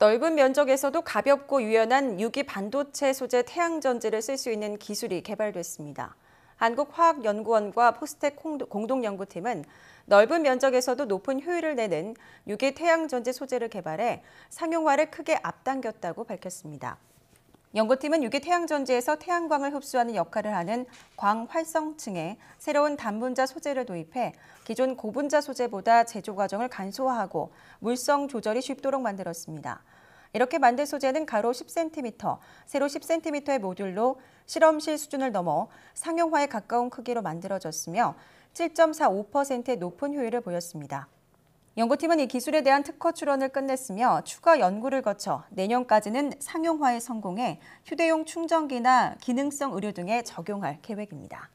넓은 면적에서도 가볍고 유연한 유기 반도체 소재 태양전지를 쓸 수 있는 기술이 개발됐습니다. 한국화학연구원과 포스텍 공동연구팀은 넓은 면적에서도 높은 효율을 내는 유기 태양전지 소재를 개발해 상용화를 크게 앞당겼다고 밝혔습니다. 연구팀은 유기 태양 전지에서 태양광을 흡수하는 역할을 하는 광활성층에 새로운 단분자 소재를 도입해 기존 고분자 소재보다 제조 과정을 간소화하고 물성 조절이 쉽도록 만들었습니다. 이렇게 만든 소재는 가로 10cm, 세로 10cm의 모듈로 실험실 수준을 넘어 상용화에 가까운 크기로 만들어졌으며 7.45%의 높은 효율을 보였습니다. 연구팀은 이 기술에 대한 특허 출원을 끝냈으며 추가 연구를 거쳐 내년까지는 상용화에 성공해 휴대용 충전기나 기능성 의료 등에 적용할 계획입니다.